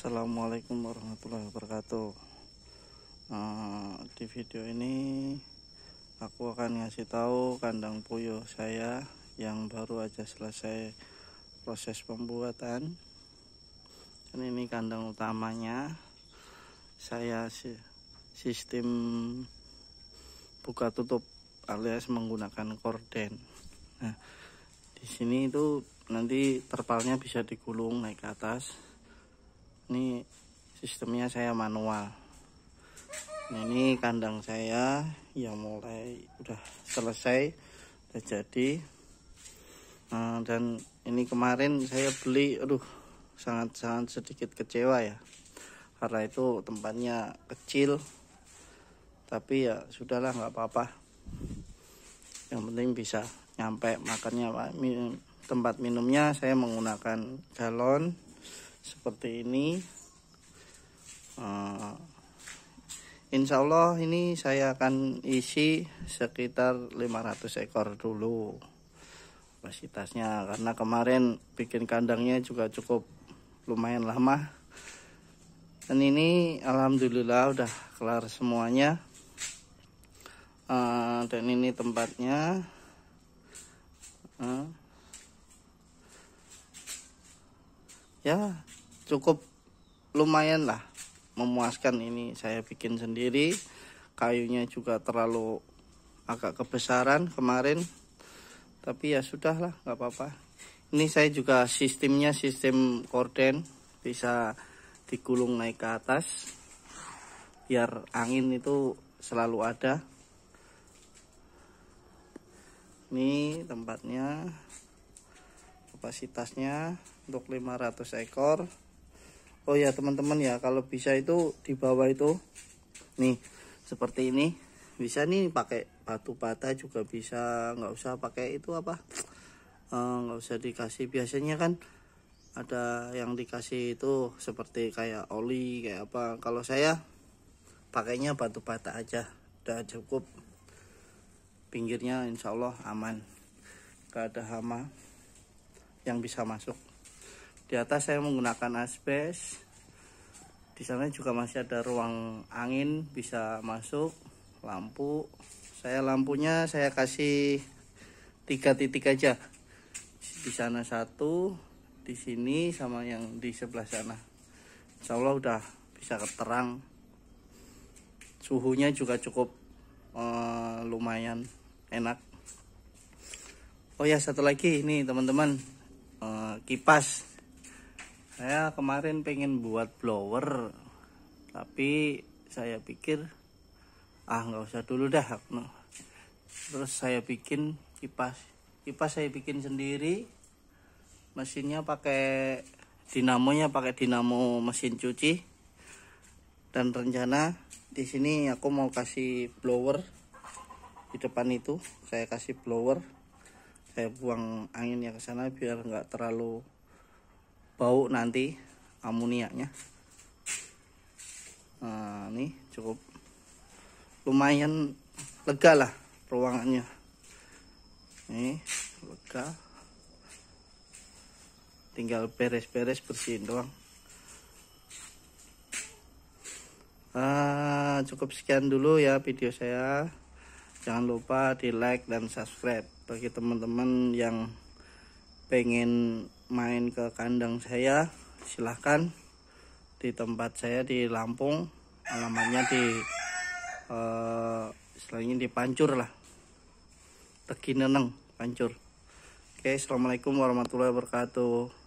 Assalamualaikum warahmatullahi wabarakatuh eh, di video ini aku akan ngasih tahu kandang puyuh saya yang baru aja selesai proses pembuatan dan ini kandang utamanya saya sistem buka tutup alias menggunakan korden nah di sini itu nanti terpalnya bisa digulung naik ke atas ini sistemnya saya manual nah, ini kandang saya yang mulai udah selesai udah jadi nah, dan ini kemarin saya beli aduh sangat-sangat sedikit kecewa ya karena itu tempatnya kecil tapi ya sudahlah nggak apa-apa yang penting bisa nyampe makannya tempat minumnya saya menggunakan galon seperti ini uh, Insya Allah ini saya akan isi sekitar 500 ekor dulu kapasitasnya karena kemarin bikin kandangnya juga cukup lumayan lama dan ini Alhamdulillah udah kelar semuanya uh, dan ini tempatnya uh, ya cukup lumayan lah memuaskan ini saya bikin sendiri kayunya juga terlalu agak kebesaran kemarin tapi ya sudahlah nggak apa-apa ini saya juga sistemnya sistem korden bisa digulung naik ke atas biar angin itu selalu ada ini tempatnya kapasitasnya untuk 500 ekor oh ya teman-teman ya kalau bisa itu di bawah itu nih seperti ini bisa nih pakai batu bata juga bisa nggak usah pakai itu apa eh, nggak uh, usah dikasih biasanya kan ada yang dikasih itu seperti kayak oli kayak apa kalau saya pakainya batu bata aja udah cukup pinggirnya insyaallah aman gak ada hama yang bisa masuk di atas saya menggunakan asbes di sana juga masih ada ruang angin bisa masuk lampu saya lampunya saya kasih tiga titik aja di sana satu di sini sama yang di sebelah sana Insya Allah udah bisa keterang suhunya juga cukup eh, lumayan enak oh ya satu lagi ini teman-teman eh, kipas saya kemarin pengen buat blower tapi saya pikir ah nggak usah dulu dah terus saya bikin kipas kipas saya bikin sendiri mesinnya pakai dinamonya pakai dinamo mesin cuci dan rencana di sini aku mau kasih blower di depan itu saya kasih blower saya buang anginnya ke sana biar nggak terlalu bau nanti amoniaknya nah, ini cukup lumayan lega lah ruangannya ini lega tinggal beres-beres bersihin doang uh, cukup sekian dulu ya video saya jangan lupa di like dan subscribe bagi teman-teman yang pengen main ke kandang saya silahkan di tempat saya di Lampung alamatnya di eh, selain di Pancur lah Tegineneng Pancur Oke Assalamualaikum warahmatullahi wabarakatuh